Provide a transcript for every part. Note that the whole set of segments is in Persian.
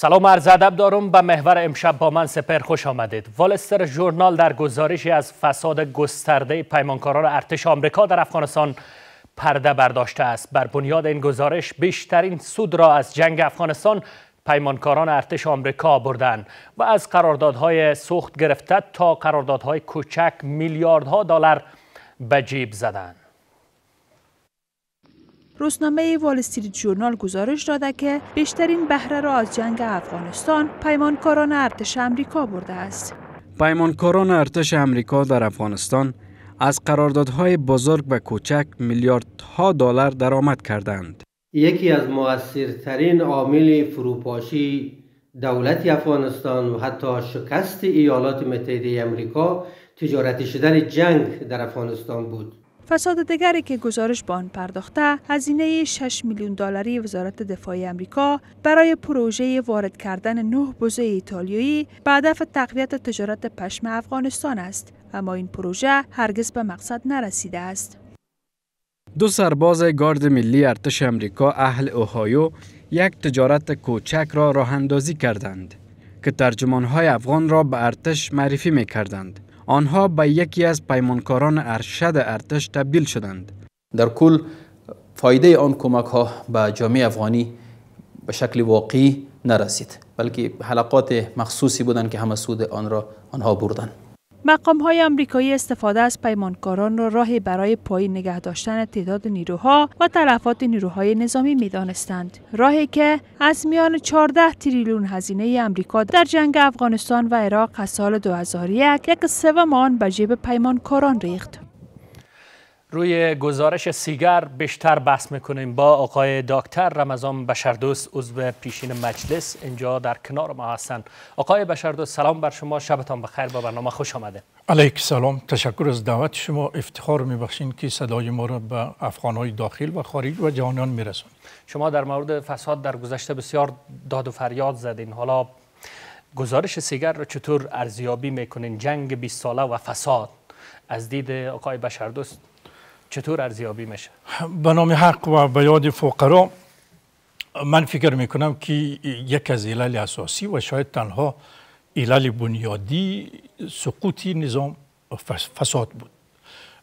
سلام عرض ادب دارم به محور امشب با من سپر خوش آمدید والستر ژورنال در گزارشی از فساد گسترده پیمانکاران ارتش آمریکا در افغانستان پرده برداشته است بر بنیاد این گزارش بیشترین سود را از جنگ افغانستان پیمانکاران ارتش آمریکا بردن و از قراردادهای سوخت گرفته تا قراردادهای کوچک میلیاردها دلار به جیب زدند روزنامه وال استریت جورنال گزارش داده که بیشترین بهره را از جنگ افغانستان پیمانکاران ارتش امریکا برده است. پیمانکاران ارتش امریکا در افغانستان از قراردادهای بزرگ و کوچک میلیاردها دلار درآمد کردند. یکی از موثرترین عامل فروپاشی دولت افغانستان و حتی شکست ایالات متحده آمریکا تجارتی شدن جنگ در افغانستان بود. فساد دیگری که گزارش به آن پرداخته هزینه 6 میلیون دلاری وزارت دفاع آمریکا برای پروژه وارد کردن نه بزه ایتالیایی به هدف تقویت تجارت پشم افغانستان است اما این پروژه هرگز به مقصد نرسیده است دو سرباز گارد ملی ارتش آمریکا اهل اوهایو یک تجارت کوچک را راه اندازی کردند که های افغان را به ارتش معرفی می کردند. آنها به یکی از پیمانکاران ارشد ارتش تبدیل شدند در کل فایده آن کمک ها به جامعه افغانی به شکل واقعی نرسید بلکه حلقات مخصوصی بودند که همه سود آن را آنها بردند مقام های آمریکایی استفاده از پیمانکاران را راهی برای پایین نگه داشتن تعداد نیروها و تلفات نیروهای نظامی می راهی که از میان 14 تریلیون هزینه آمریکا در جنگ افغانستان و عراق از سال 2001 یک سوم آن به جیب پیمانکاران ریخت. روی گزارش سیگر بیشتر بحث میکنیم با آقای دکتر رمضان بشردوست عضو پیشین مجلس اینجا در کنار ما هستند آقای بشردوست سلام بر شما شبتان بخیر با برنامه خوش آمده علیک سلام تشکر از دعوت شما افتخار میبخشین که صدای ما را به افغانهای داخل و خارج و جهانیان میرسون شما در مورد فساد در گذشته بسیار داد و فریاد زدین حالا گزارش سیگر را چطور ارزیابی میکنین جنگ 20 ساله و فساد از دید آقای بشردوست چطور ارزیابی میشه به نام حق و به یاد فقرا من فکر میکنم که یک از علل اساسی و شاید تنها علل بنیادی سقوطی نظام فساد بود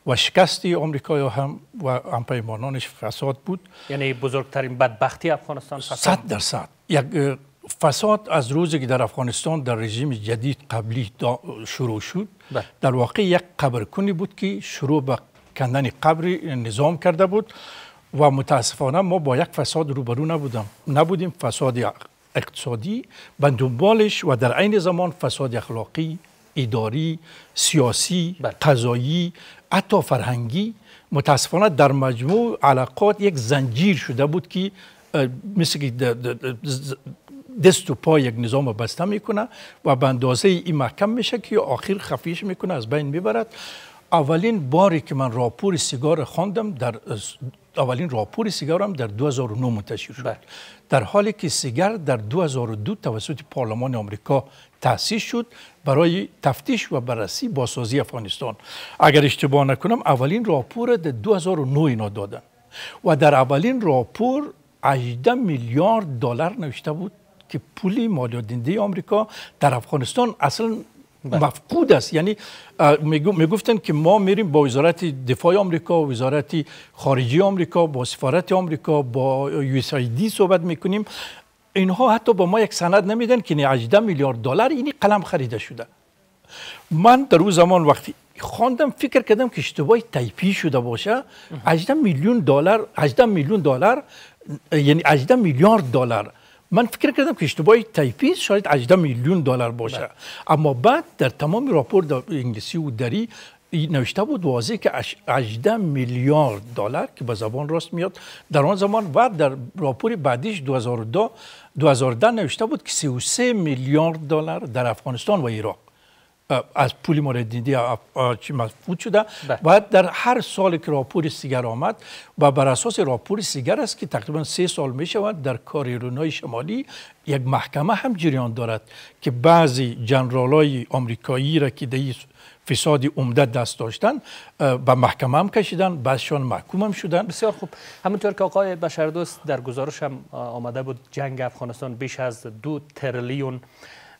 و شکست آمریکا یا هم و همپیمانانش فساد بود یعنی بزرگترین بدبختی افغانستان فساد صد درصد یک فساد از روزی که در افغانستان در رژیم جدید قبلی شروع شد بله. در واقع یک قبرکنی بود که شروع به کندن قبر نظام کرده بود و متاسفانه ما با یک فساد روبرو نبودم نبودیم فساد اقتصادی بندوبالش و در عین زمان فساد اخلاقی اداری سیاسی بله. قضایی حتی فرهنگی متاسفانه در مجموع علاقات یک زنجیر شده بود که مثل که دست و پای یک نظام بسته میکنه و به اندازه این محکم میشه که آخر خفیش میکنه از بین میبرد اولین باری که من راپور سیگار خواندم در اولین راپور سیگارم در 2009 منتشر شد بله. در حالی که سیگار در 2002 توسط پارلمان آمریکا تأسیس شد برای تفتیش و بررسی باسازی افغانستان اگر اشتباه نکنم اولین راپور در 2009 اینا دادن و در اولین راپور 18 میلیارد دلار نوشته بود که پولی مالیات دنده آمریکا در افغانستان اصلا بله. مفقود است یعنی میگفتن که ما میریم با وزارت دفاع آمریکا وزارت خارجی آمریکا با سفارت آمریکا با یو صحبت میکنیم اینها حتی با ما یک سند نمیدن که 18 میلیارد دلار اینی قلم خریده شده من در اون زمان وقتی خواندم فکر کردم که اشتباهی تایپی شده باشه 18 میلیون دلار 18 میلیون دلار یعنی 18 میلیارد دلار من فکر کردم که اشتباه تایپی شاید 18 میلیون دلار باشه بله. اما بعد در تمام راپور انگلیسی و دری نوشته بود واضح که 18 میلیارد دلار که به زبان راست میاد در آن زمان و در راپور بعدیش 2002 2010 نوشته بود که 33 میلیارد دلار در افغانستان و عراق از پولی مورد دیدی چی مفقود شده و بله. در هر سال که راپور سیگر آمد و بر اساس راپور سیگر است که تقریبا سه سال می شود در کاررونای شمالی یک محکمه هم جریان دارد که بعضی جنرالای آمریکایی را که دهی فساد عمده دست داشتن به محکمه هم کشیدن بعضشان محکوم هم شدن بسیار خوب همونطور که آقای بشردوست در گزارش هم آمده بود جنگ افغانستان بیش از دو تریلیون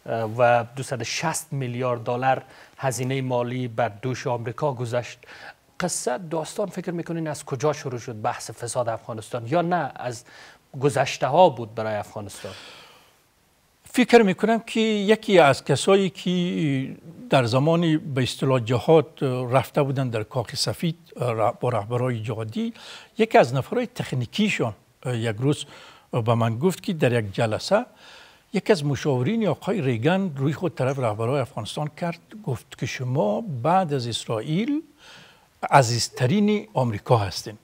و 260 میلیارد دلار هزینه مالی بر دوش آمریکا گذشت قصه داستان فکر میکنین از کجا شروع شد بحث فساد افغانستان یا نه از گذشته ها بود برای افغانستان فکر میکنم که یکی از کسایی که در زمانی به اصطلاح جهاد رفته بودند در کاخ سفید با رهبرای جهادی یکی از نفرای تکنیکیشان یک روز به من گفت که در یک جلسه یکی از مشاورین آقای ریگان روی خود طرف رهبرای افغانستان کرد گفت که شما بعد از اسرائیل عزیزترین آمریکا هستین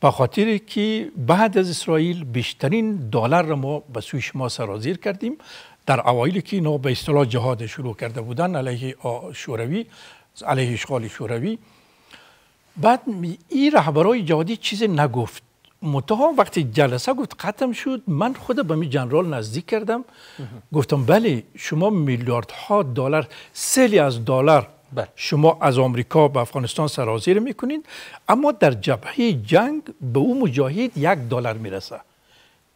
به خاطر که بعد از اسرائیل بیشترین دلار را ما به سوی شما سرازیر کردیم در اوایلی که اینا به اصطلاح جهاد شروع کرده بودن علیه شوروی علیه اشغال شوروی بعد این رهبرای جهادی چیزی نگفت منتها وقتی جلسه گفت ختم شد من خود به می جنرال نزدیک کردم گفتم بله شما میلیاردها دلار سلی از دلار بله. شما از آمریکا به افغانستان سرازیر میکنین اما در جبهه جنگ به او مجاهد یک دلار میرسه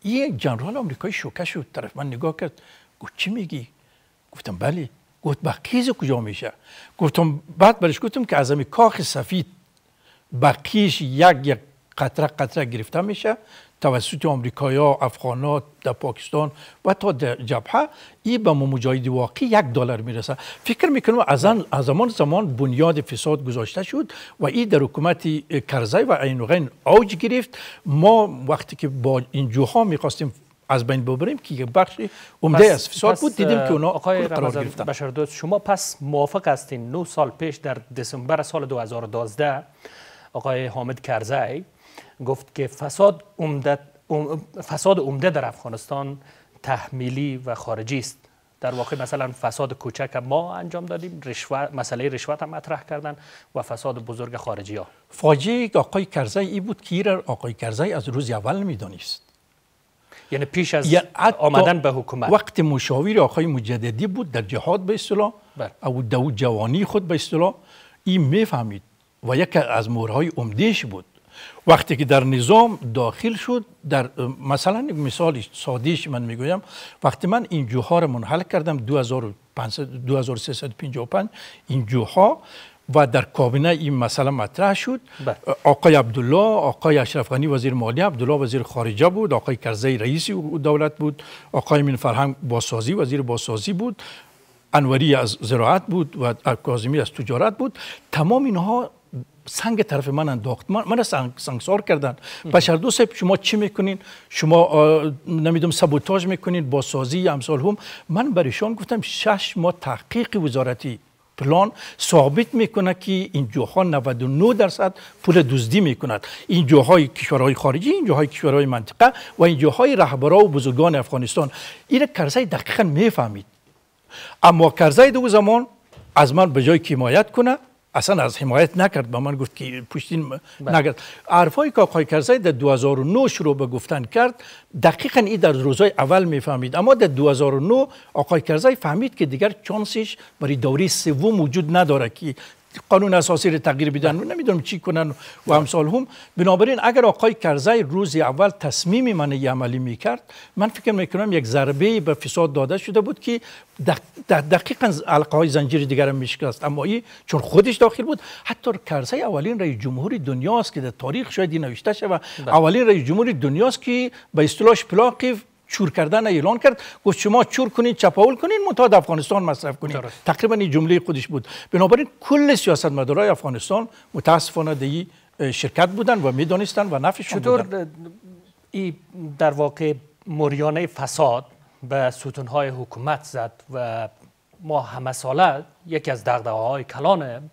این جنرال آمریکایی شوکه شد طرف من نگاه کرد گفت چی میگی گفتم بله گفت با کجا میشه گفتم بعد برش گفتم که از کاخ سفید بقیش یک یک قطره قطره گرفته میشه توسط آمریکایی ها افغان ها در پاکستان و تا در جبهه ای به مجاهد واقعی یک دلار میرسه فکر میکنم از, زمان زمان بنیاد فساد گذاشته شد و این در حکومت کرزی و عین اوج گرفت ما وقتی که با این جوها میخواستیم از بین ببریم که یک بخش عمده از فساد بود دیدیم که اونا آقای قرار گرفتن بشردوز شما پس موافق هستین نو سال پیش در دسامبر سال 2012 آقای حامد کرزی گفت که فساد امده فساد عمده در افغانستان تحمیلی و خارجی است در واقع مثلا فساد کوچک ما انجام دادیم رشوت مسئله رشوت هم مطرح کردن و فساد بزرگ خارجی ها فاجعه آقای کرزی ای بود که ایر آقای کرزی از روز اول میدانست یعنی پیش از آمدن به حکومت وقت مشاور آقای مجددی بود در جهاد به اصطلاح بله. او دو جوانی خود به اصطلاح این میفهمید و یک از مورهای عمدهش بود وقتی که در نظام داخل شد در مثلا مثال سادیش من میگویم وقتی من این جوها را منحل کردم 2355 این جوها و در کابینه این مسئله مطرح شد بله. آقای عبدالله آقای اشرف غنی وزیر مالی عبدالله وزیر خارجه بود آقای کرزی رئیس دولت بود آقای من فرهنگ باسازی وزیر باسازی بود انوری از زراعت بود و کاظمی از تجارت بود تمام اینها سنگ طرف من انداخت من من سنگ سنگسار کردن بشر دوست شما چی میکنین شما نمیدونم سبوتاژ میکنین با سازی امثال هم من برایشان گفتم شش ماه تحقیق وزارتی پلان ثابت میکنه که این جوها 99 درصد پول دزدی میکند این جوهای کشورهای خارجی این جوهای کشورهای منطقه و این جوهای رهبران و بزرگان افغانستان این کرزای دقیقا میفهمید اما کرزای دو زمان از من به جای حمایت کنه اصلا از حمایت نکرد به من گفت که پشتین بله. نگرد عرفای که آقای کرزای در 2009 شروع به گفتن کرد دقیقا این در روزای اول میفهمید اما در 2009 آقای کرزای فهمید که دیگر چانسش برای دوری سوم وجود نداره که قانون اساسی رو تغییر بدن و بله. نمیدونم چی کنن و همسال هم بنابراین اگر آقای کرزای روز اول تصمیم من عملی میکرد من فکر میکنم یک ضربه به فساد داده شده بود که دقیقا علقه های زنجیر دیگر هم میشکست اما این چون خودش داخل بود حتی کرزی اولین رئیس جمهوری دنیاست که در تاریخ شاید نوشته و بله. اولین رئیس جمهوری دنیاست که به اصطلاح پلاقی چور کردن اعلان کرد گفت شما چور کنین چپاول کنین متاد افغانستان مصرف کنین تقریبا این جمله خودش بود بنابراین کل سیاستمدارای افغانستان متاسفانه دی شرکت بودن و میدانستن و نفع چطور این در واقع مریانه فساد به ستونهای حکومت زد و ما همه ساله یکی از دغدغه های کلان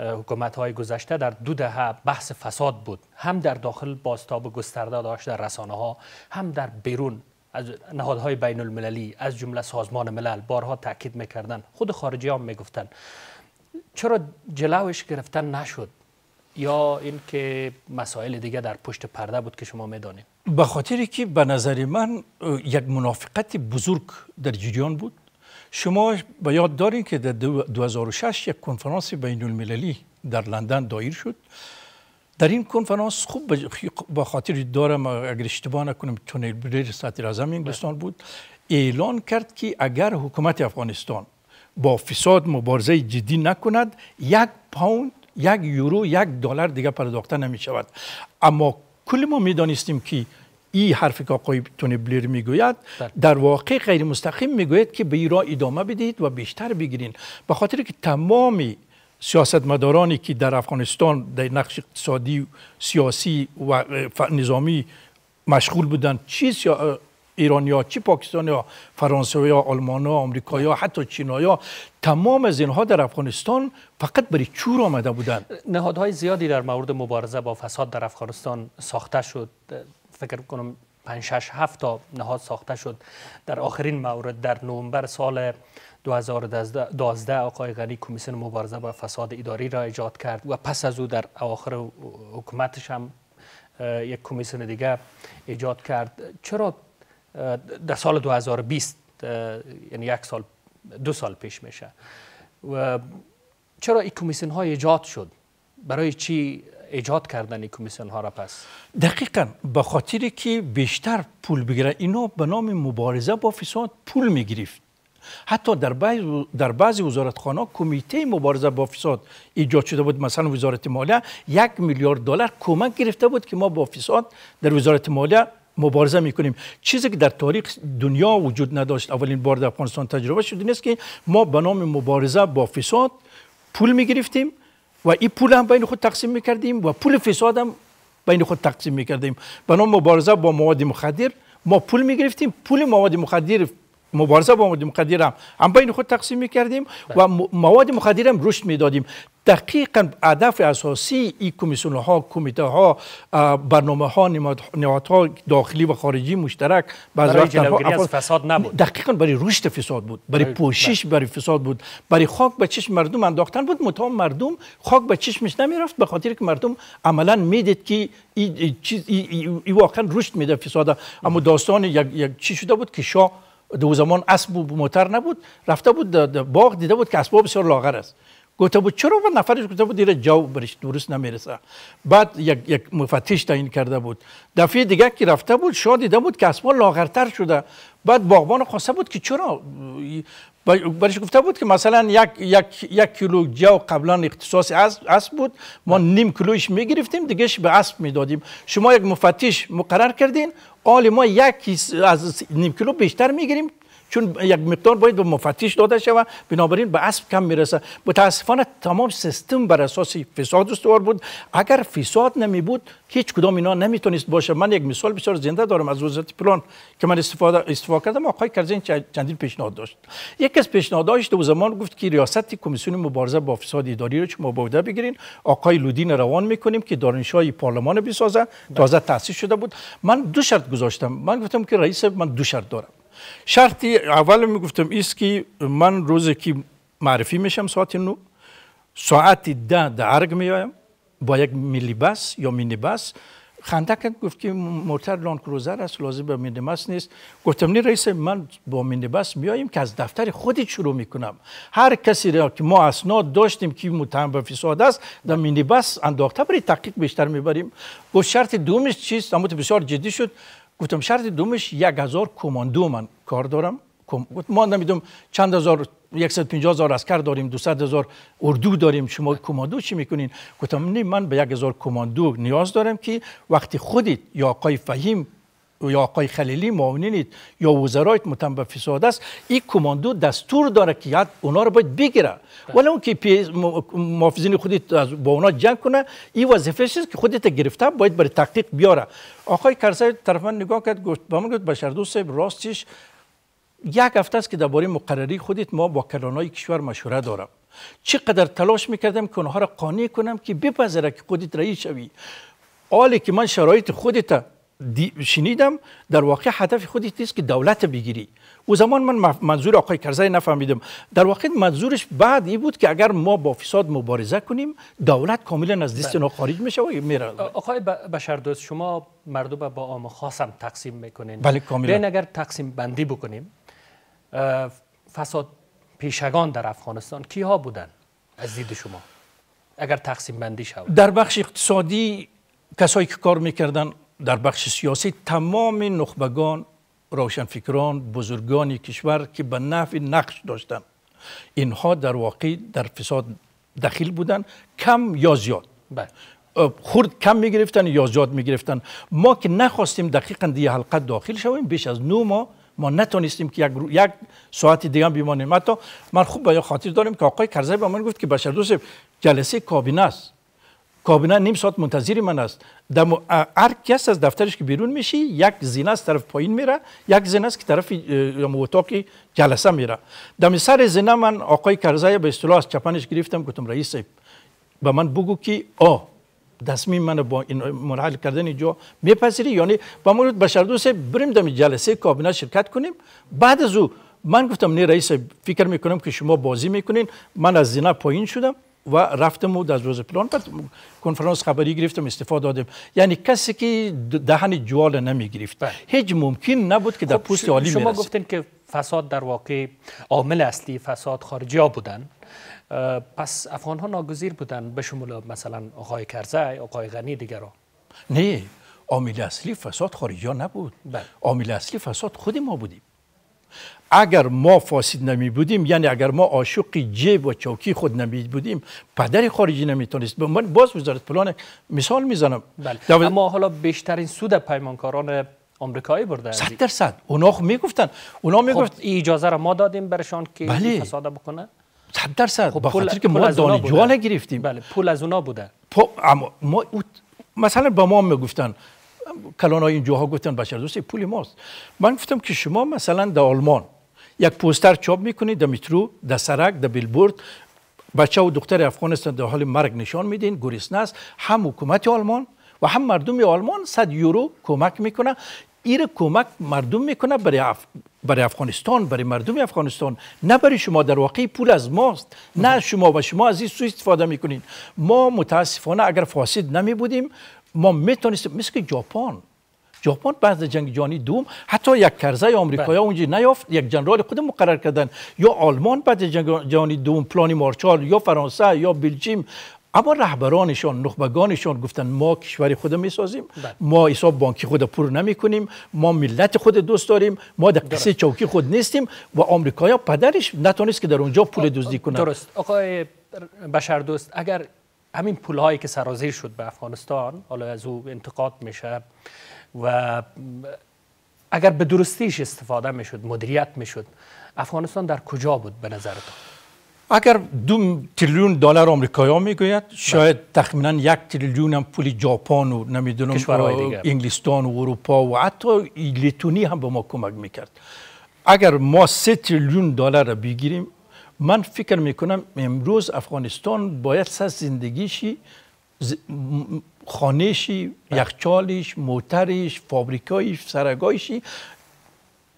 حکومت های گذشته در دو دهه بحث فساد بود هم در داخل باستاب گسترده داشت در رسانه ها هم در بیرون از نهادهای بین المللی از جمله سازمان ملل بارها تاکید میکردن خود خارجی هم میگفتن چرا جلوش گرفتن نشد یا اینکه مسائل دیگه در پشت پرده بود که شما میدانید به خاطر که به نظر من یک منافقت بزرگ در جریان بود شما به یاد دارین که در 2006 یک کنفرانس بین المللی در لندن دایر شد در این کنفرانس خوب با خاطر دارم اگر اشتباه نکنم تونل بریر ساتر اعظم انگلستان بله. بود اعلان کرد که اگر حکومت افغانستان با فساد مبارزه جدی نکند یک پوند یک یورو یک دلار دیگه پرداخته نمی شود اما کل ما می دانستیم که این حرفی که آقای تونی بلیر میگوید بله. در واقع غیر مستقیم میگوید که به را ادامه بدید و بیشتر بگیرین به خاطر که تمامی سیاست مدارانی که در افغانستان در نقش اقتصادی سیاسی و نظامی مشغول بودند چی سیا... ایرانی ها چی پاکستانی ها فرانسوی ها آلمان ها آمریکایی ها حتی چینیا تمام از اینها در افغانستان فقط برای چور آمده بودند نهادهای زیادی در مورد مبارزه با فساد در افغانستان ساخته شد فکر کنم پنجشش 6 تا نهاد ساخته شد در آخرین مورد در نومبر سال 2012 آقای غنی کمیسیون مبارزه با فساد اداری را ایجاد کرد و پس از او در آخر حکومتش هم یک کمیسیون دیگه ایجاد کرد چرا در سال 2020 یعنی یک سال دو سال پیش میشه و چرا این کمیسیون ها ایجاد شد برای چی ایجاد کردن این کمیسیون ها را پس دقیقا به خاطر که بیشتر پول بگیره اینا به نام مبارزه با فساد پول میگرفت حتی در بعضی در بعضی وزارتخانه کمیته مبارزه با فساد ایجاد شده بود مثلا وزارت مالیه یک میلیارد دلار کمک گرفته بود که ما با فساد در وزارت مالیه مبارزه میکنیم چیزی که در تاریخ دنیا وجود نداشت اولین بار در افغانستان تجربه شد نیست که ما به نام مبارزه با فساد پول میگرفتیم و این پول هم بین خود تقسیم میکردیم و پول فساد هم بین خود تقسیم میکردیم نام مبارزه با مواد مخدر ما پول میگرفتیم پول مواد مخدر مبارزه با مواد مخدر هم هم بین خود تقسیم میکردیم و بله. مواد مخدر هم رشد میدادیم دقیقا هدف اساسی این کمیسیون ها کمیته ها برنامه ها نماد ها داخلی و خارجی مشترک برای جلوگری از فساد نبود دقیقا برای رشد فساد بود برای پوشش بله. برای فساد بود برای خاک به چشم مردم انداختن بود متهم مردم خاک به چشمش نمیرفت به خاطر که مردم عملا میدید که این چیز ای واقعا رشد میده فساد اما داستان یک, چی شده بود که شاه دو زمان اسب و موتر نبود رفته بود باغ دیده بود که اسباب بسیار لاغر است گفته بود چرا و نفرش گفته بود دیره جاو برش درست نمیرسه بعد یک, یک مفتش کرده بود دفعه دیگه که رفته بود شاه دیده بود که اسما لاغرتر شده بعد باغبان خواسته بود که چرا برش گفته بود که مثلا یک, یک, یک کیلو جو قبلا اختصاص اسب بود ما بله. نیم کیلوش میگرفتیم دیگهش به اسب میدادیم شما یک مفتش مقرر کردین آل ما یک از نیم کیلو بیشتر میگیریم چون یک مقدار باید به مفتیش داده شود بنابراین به اسب کم میرسه متاسفانه تمام سیستم بر اساس فساد استوار بود اگر فساد نمی بود هیچ کدام اینا نمیتونست باشه من یک مثال بسیار زنده دارم از وزارت پلان که من استفاده استفاده کردم آقای کرزین چندین پیشنهاد داشت یک از پیشنهاداش دو زمان گفت که ریاست کمیسیون مبارزه با فساد اداری رو شما بوده بگیرین آقای لودین روان میکنیم که دانشای پارلمان بسازه تازه تاسیس شده بود من دو شرط گذاشتم من گفتم که رئیس من دو شرط دارم شرطی اول میگفتم گفتم ایست که من روزی که معرفی میشم ساعت نو ساعت ده در عرق با یک میلی بس یا مینی بس خنده کرد گفت که موتر لانک کروزر است لازم به مینی بس نیست گفتم نی رئیس من با مینی بس میاییم که از دفتر خودی شروع میکنم هر کسی را که ما اسناد داشتیم که متهم به فساد است در مینی بس انداخته برای تحقیق بیشتر میبریم گفت شرط دومش چیست اما بسیار جدی شد گفتم شرط دومش یک هزار کماندو من کار دارم ما نمیدونم چند هزار پینجا هزار اسکر داریم 200 هزار اردو داریم شما کماندو چی میکنین گفتم من به هزار کماندو نیاز دارم که وقتی خودت یا آقای فهیم یا آقای خلیلی معاونینید یا وزرایت متهم به فساد است این کماندو دستور داره که یاد اونا رو باید بگیره بله. ولی اون که محافظین خودی با اونا جنگ کنه این وظیفه است که خودت گرفته باید برای تحقیق بیاره آقای کرسای من نگاه کرد گفت به من گفت بشر راستش یک هفته است که درباره مقرری خودی ما با کلانای کشور مشوره دارم چقدر تلاش میکردم که اونها را قانع کنم که بپذیره که خودت رئیس شوی حالی که من شرایط خودت شنیدم در واقع هدف خودی تیست که دولت بگیری او زمان من منظور آقای کرزای نفهمیدم در واقع منظورش بعد این بود که اگر ما با فساد مبارزه کنیم دولت کاملا از دست ما بله. خارج میشه و میره آقای بشردوست شما مردم با عام خاصم تقسیم میکنین بله کاملا اگر تقسیم بندی بکنیم فساد پیشگان در افغانستان کی ها بودن از دید شما اگر تقسیم بندی شود در بخش اقتصادی کسایی که کار میکردن در بخش سیاسی تمام نخبگان روشنفکران بزرگان کشور که به نفع نقش داشتند اینها در واقع در فساد دخیل بودند کم یا زیاد بله. خورد کم می گرفتن یا زیاد می گرفتن ما که نخواستیم دقیقا دیگه حلقه داخل شویم بیش از نو ما ما نتونستیم که یک, یک ساعت دیگه بیمانیم حتی من خوب به خاطر داریم که آقای کرزی به من گفت که دوست جلسه کابینه است کابینه نیم ساعت منتظری من است دم هر کس از دفترش که بیرون میشی یک زینه از طرف پایین میره یک زینه است که طرف اتاق جلسه میره دم سر زینه من آقای کرزای به اصطلاح از چپنش گرفتم گفتم رئیس صاحب به من بگو که او دسمی من با این منحل کردن جا میپذیری یعنی با مورد بشردو صاحب بریم دم جلسه کابینه شرکت کنیم بعد از او من گفتم نه رئیس فکر میکنم که شما بازی میکنین من از زینه پایین شدم و رفتم و در روز پلان بعد کنفرانس خبری گرفتم استفاده دادم یعنی کسی که دهن جوال نمی گرفت بله. هیچ ممکن نبود که در خب، پوست عالی شما گفتین که فساد در واقع عامل اصلی فساد خارجی ها بودن پس افغان ها ناگزیر بودن به شمول مثلا آقای کرزای آقای غنی دیگران نه عامل اصلی فساد خارجی ها نبود بله. عامل اصلی فساد خود ما بودیم اگر ما فاسد نمی بودیم یعنی اگر ما عاشق جیب و چوکی خود نمی بودیم پدر خارجی نمیتونست من باز وزارت پلان مثال میزنم بله. اما حالا بیشترین سود پیمانکاران آمریکایی برده در درصد اونا خب میگفتن اونا میگفت خب اجازه را ما دادیم برشان که بله. فساد بکنه در درصد خب خاطر که ما دانشجو نگرفتیم بله پول از اونا بوده خب، اما ما او... مثلا به ما میگفتن کلان های اینجاها گفتن بشر پول ماست من گفتم که شما مثلا در آلمان یک پوستر چوب میکنی در مترو در سرک در بیلبورد بچه و دختر افغانستان در حال مرگ نشان میدین گریسنه است هم حکومت آلمان و هم مردم آلمان 100 یورو کمک میکنه ایره کمک مردم میکنه برای, برای افغانستان برای مردم افغانستان نه برای شما در واقع پول از ماست نه شما و شما از این سو استفاده میکنین ما متاسفانه اگر فاسد نمی بودیم ما میتونستیم مثل ژاپن ژاپن بعد جنگ جهانی دوم حتی یک کرزه آمریکایی بله. اونجا نیافت یک جنرال خود مقرر کردن یا آلمان بعد از جنگ جهانی دوم پلانی مارچال یا فرانسه یا بلژیم اما رهبرانشان نخبگانشان گفتن ما کشور خود میسازیم بله. ما حساب بانکی خود پر نمی کنیم ما ملت خود دوست داریم ما در قصه چوکی خود نیستیم و آمریکایا پدرش نتونست که در اونجا پول دزدی کنه درست آقای بشر دوست اگر همین پول هایی که سرازیر شد به افغانستان حالا از او انتقاد میشه و اگر به درستیش استفاده میشد مدیریت میشد افغانستان در کجا بود به نظرتان اگر دو تریلیون دلار آمریکایی ها میگوید بله. شاید تخمینا یک تریلیون هم پول ژاپن و نمیدونم انگلستان و اروپا و حتی لیتونی هم به ما کمک میکرد اگر ما سه تریلیون دلار را بگیریم من فکر میکنم امروز افغانستان باید سر زندگیشی خانهشی بله. یخچالش موترش فابریکایش سرگایشی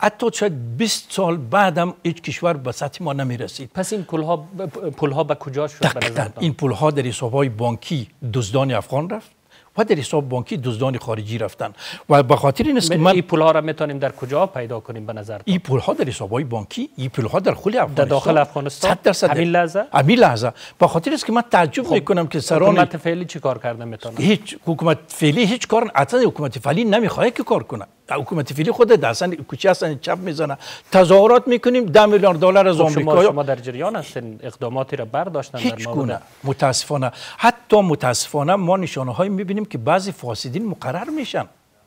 حتی شاید 20 سال بعدم هیچ کشور به سطح ما نمی رسید پس این پولها ب... به کجا شد دقیقا این پولها در های بانکی دزدان افغان رفت و در حساب بانکی دزدان خارجی رفتن و به خاطر این است که من این پول ها را میتونیم در کجا پیدا کنیم به نظر این پول ها در حساب های بانکی این پول ها در خلی افغانستان در داخل افغانستان 100 درصد همین لحظه همین لحظه به خاطر است که من تعجب خب میکنم که سران حکومت فعلی چی کار کرده میتونه هیچ حکومت فعلی هیچ کار اصلا حکومت فعلی نمیخواد که کار کنه حکومت فیلی خود دستن کوچه هستن چپ میزنه تظاهرات میکنیم ده میلیون دلار از خب آمریکا شما, شما در جریان هستن اقداماتی را برداشتن هیچ در گونه متاسفانه حتی متاسفانه ما نشانه هایی میبینیم که بعضی فاسدین مقرر میشن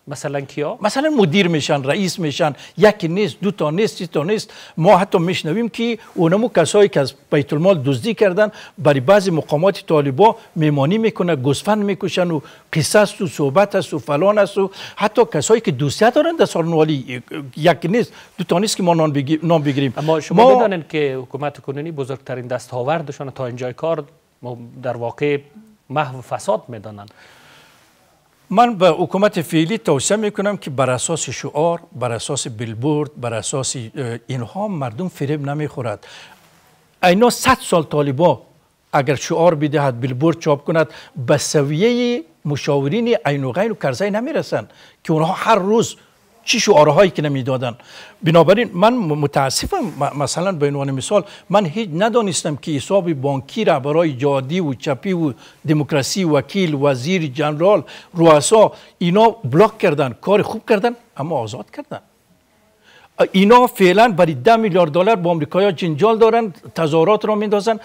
مثلا کیا مثلا مدیر میشن رئیس میشن یکی نیست دو تا نیست سه تا نیست ما حتی میشنویم که اونمو کسایی که از بیت المال دزدی کردن برای بعضی مقامات طالبا میمانی میکنه گوسفند میکشن و قصص و صحبت است و فلان است و حتی کسایی که دوستیه دارن در والی یکی نیست دو تا نیست که ما نام, بگیریم اما شما ما... که حکومت کنونی بزرگترین دستاوردشان تا اینجای کار در واقع محو فساد میدانند من به حکومت فعلی توصیه میکنم که بر اساس شعار بر اساس بیلبورد بر اساس اینها مردم فریب نمیخورد اینا 100 سال طالبا اگر شعار بدهد بیلبورد چاپ کند به سویه مشاورین عین و غین و کرزی نمیرسند که اونها هر روز شعارهایی که نمیدادن بنابراین من متاسفم مثلا به عنوان مثال من هیچ ندانستم که حساب بانکی را برای جادی و چپی و دموکراسی وکیل وزیر جنرال رؤسا اینا بلاک کردن کار خوب کردن اما آزاد کردن اینا فعلا برای ده میلیارد دلار با امریکایا جنجال دارن تظاهرات را میندازن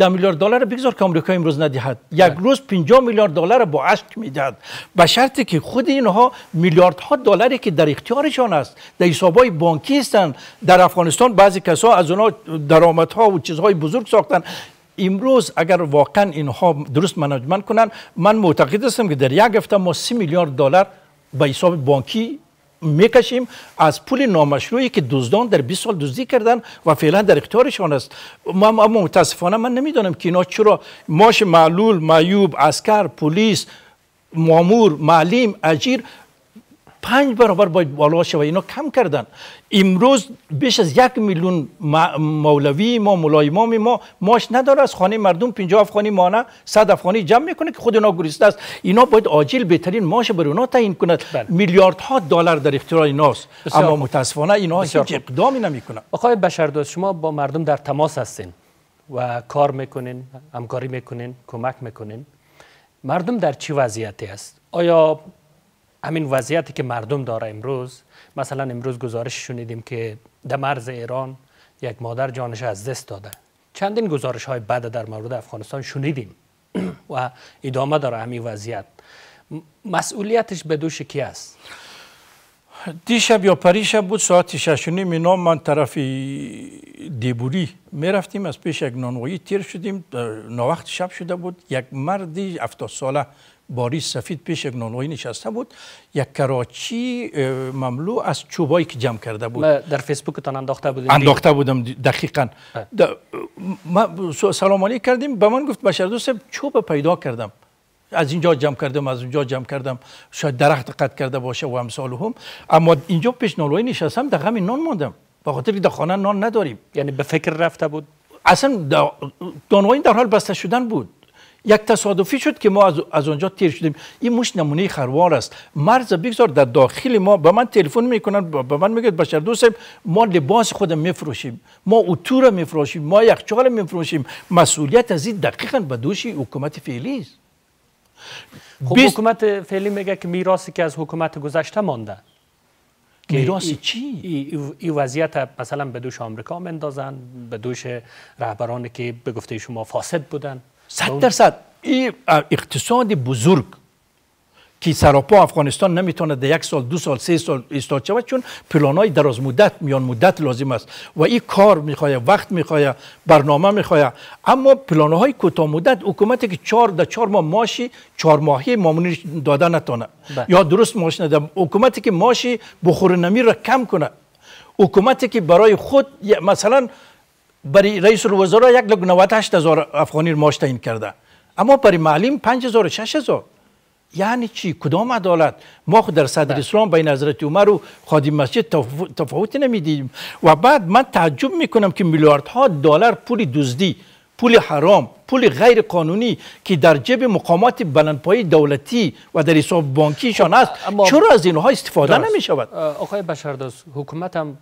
ده میلیارد دلار بگذار که آمریکا امروز ندهد یک بله. روز 50 میلیارد دلار با عشق میدهد به شرطی که خود اینها میلیاردها دلاری که در اختیارشان است در حسابهای بانکی هستند در افغانستان بعضی کسا از اونها درآمدها و چیزهای بزرگ ساختند امروز اگر واقعا اینها درست منجمن کنند من معتقد هستم که در یک هفته ما سی میلیارد دلار به حساب بانکی میکشیم از پول نامشروعی که دزدان در 20 سال دزدی کردن و فعلا در اختیارشان است ما اما متاسفانه من نمیدانم که اینا چرا ماش معلول معیوب اسکر پلیس مامور معلم اجیر پنج برابر باید بالا شود اینا کم کردن امروز بیش از یک میلیون مولوی ما مولای ما ماش نداره از خانه مردم 50 افغانی مانه 100 افغانی جمع میکنه که خود اینا گریسته است اینا باید عاجل بهترین ماش بر اونا تعیین کند بله. میلیارد ها دلار در اختیار ایناست اما متاسفانه اینا هیچ اقدامی نمیکنن آقای بشردوست شما با مردم در تماس هستین و کار میکنین همکاری میکنین کمک میکنین مردم در چه وضعیتی است آیا همین وضعیتی که مردم داره امروز مثلا امروز گزارش شنیدیم که در مرز ایران یک مادر جانش از دست داده چندین گزارش های بعد در مورد افغانستان شنیدیم و ادامه داره همین وضعیت مسئولیتش به دوش کی است دیشب یا پریشب بود ساعت شش و من طرف دیبوری میرفتیم از پیش یک نانوایی تیر شدیم ناوقت شب شده بود یک مردی 70 ساله باری سفید پیش یک نانوایی نشسته بود یک کراچی مملو از چوبایی که جمع کرده بود در فیسبوک تان انداخته بودیم انداخته بودم دقیقا ما سلام علیک کردیم به من گفت بشر دوست چوب پیدا کردم از اینجا جمع کردم از اونجا جمع کردم شاید درخت قطع کرده باشه و امثال هم اما اینجا پیش نانوایی نشستم در غم نان ماندم به خاطر که در خانه نان نداریم یعنی به فکر رفته بود اصلا دانوایی در حال بسته شدن بود یک تصادفی شد که ما از, از اونجا تیر شدیم این مش نمونه خروار است مرز بگذار در داخل ما به من تلفن میکنن به من میگه بشر دوستم ما لباس خودم میفروشیم ما اتور میفروشیم ما یخچال میفروشیم مسئولیت از این دقیقا به دوش حکومت فعلی است خب حکومت فعلی میگه که میراثی که از حکومت گذشته مانده میراث چی این ای وضعیت مثلا به دوش آمریکا مندازن به دوش رهبرانی که به گفته شما فاسد بودن صد درصد این اقتصاد بزرگ که سراپا افغانستان نمیتونه در یک سال دو سال سه سال ایستاد شود چون های دراز مدت میان مدت لازم است و این کار میخواه وقت میخواه برنامه میخواه اما های کوتاه مدت حکومتی که چهار در چهار ماه ماشی چهار ماهی مامونی داده نتونه بله. یا درست ماش نده حکومتی که ماشی بخور نمی را کم کنه حکومتی که برای خود مثلا برای رئیس الوزرا یک هزار افغانی ماش تعیین کرده اما برای معلم 5 هزار هزار یعنی چی کدام عدالت ما خود در صدر بله. اسلام بین حضرت عمر و خادم مسجد تفاوتی نمیدیدیم و بعد من تعجب میکنم که میلیاردها دلار پول دزدی پول حرام پول غیر قانونی که در جیب مقامات بلندپایه دولتی و در حساب بانکیشان است خب، چرا از اینها استفاده نمی شود آقای بشرداز حکومت هم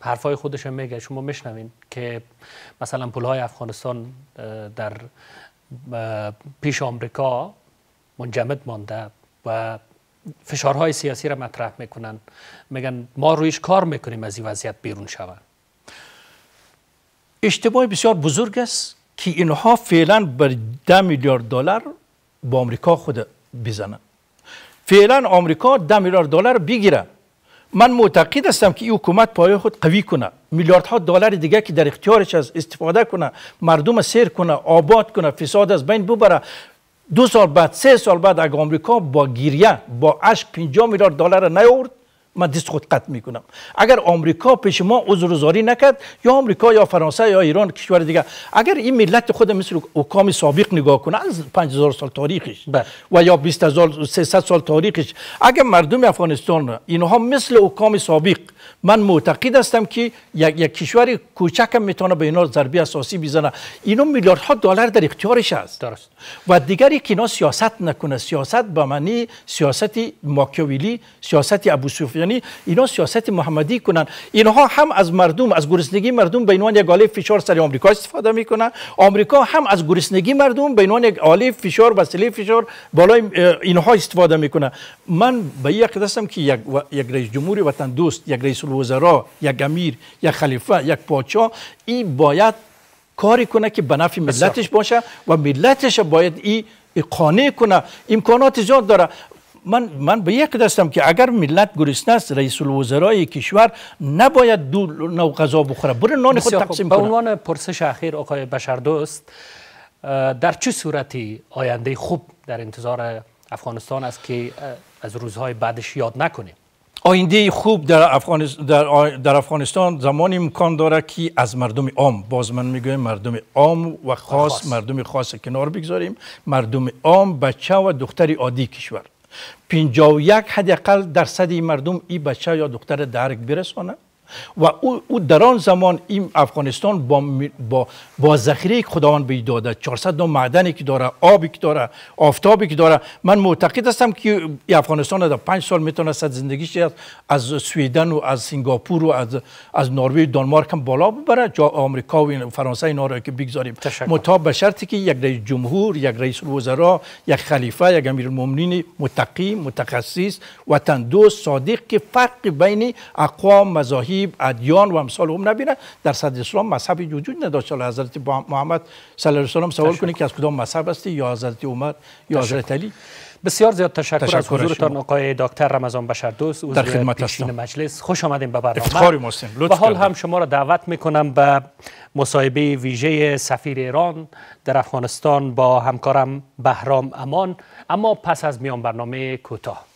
حرفای خودش میگه شما میشنوین که مثلا های افغانستان در پیش آمریکا منجمد مانده و فشارهای سیاسی را مطرح میکنن میگن ما رویش کار میکنیم از این وضعیت بیرون شود اشتباه بسیار بزرگ است که اینها فعلا بر ده میلیارد دلار با آمریکا خود بزنن فعلا آمریکا ده میلیارد دلار بگیره من معتقد هستم که این حکومت پای خود قوی کنه میلیاردها دلار دیگه که در اختیارش از استفاده کنه مردم سیر کنه آباد کنه فساد از بین ببره دو سال بعد سه سال بعد اگر آمریکا با گریه با اشک 50 میلیارد دلار نیاورد من دست خود قطع میکنم اگر آمریکا پیش ما عذرزاری نکرد یا آمریکا یا فرانسه یا ایران کشور دیگه اگر این ملت خود مثل اوکام سابق نگاه کنه از 5000 سال تاریخش بله. و یا 20000 300 سال تاریخش اگر مردم افغانستان اینها مثل اوکام سابق من معتقد هستم که یک, یک کشور کوچک میتونه به اینا ضربه اساسی بزنه اینو میلیاردها دلار در اختیارش است درست و دیگری که اینا سیاست نکنه سیاست به معنی سیاست ماکیاولی سیاست یعنی اینا سیاست محمدی کنن اینها هم از مردم از گرسنگی مردم به عنوان یک عالی فشار سر آمریکا استفاده میکنن آمریکا هم از گرسنگی مردم به عنوان یک عالی فشار و وسیله فشار بالای اینها استفاده میکنه من به یقین هستم که یک, یک رئیس جمهور وطن دوست یک رئیس وزرا یک امیر یک خلیفه یک پادشاه این باید کاری کنه که به نفع ملتش باشه و ملتش باید این قانع کنه امکانات زیاد داره من من به یک دستم که اگر ملت گرسنه است رئیس الوزرای کشور نباید دو نو غذا بخوره بره نان خود تقسیم کنه به عنوان پرسش اخیر آقای بشردوست در چه صورتی آینده خوب در انتظار افغانستان است که از روزهای بعدش یاد نکنیم آینده خوب در, افغانستان, در, در افغانستان زمان امکان داره که از مردم عام باز من میگویم مردم عام و خاص, خاص. مردم خاص کنار بگذاریم مردم عام بچه و دختر عادی کشور 51 حداقل درصد مردم ای بچه یا دختر درک برسانه و او, او در آن زمان این افغانستان با, با, با ذخیره خداوند به داده 400 معدنی که داره آبی که داره آفتابی که داره من معتقد هستم که افغانستان در 5 سال میتونه زندگیش از سویدن و از سنگاپور و از از نروژ دانمارک هم بالا ببره جا آمریکا و فرانسه اینا را که بگذاریم متاب به شرطی که یک رئیس جمهور یک رئیس وزرا یک خلیفه یک امیرالمومنین متقی متخصص وطن دوست صادق که فرق بین اقوام مذاهب ادیان و امثال هم نبینه در صد اسلام مذهبی وجود نداشت حالا حضرت محمد صلی الله علیه و سوال کنید که از کدام مذهب هستی یا حضرت عمر یا حضرت علی بسیار زیاد تشکر, تشکر از حضورتان آقای دکتر رمضان بشردوست در خدمت مجلس خوش آمدیم به برنامه افتخار و حال هم شما را دعوت میکنم به مصاحبه ویژه سفیر ایران در افغانستان با همکارم بهرام امان اما پس از میان برنامه کوتاه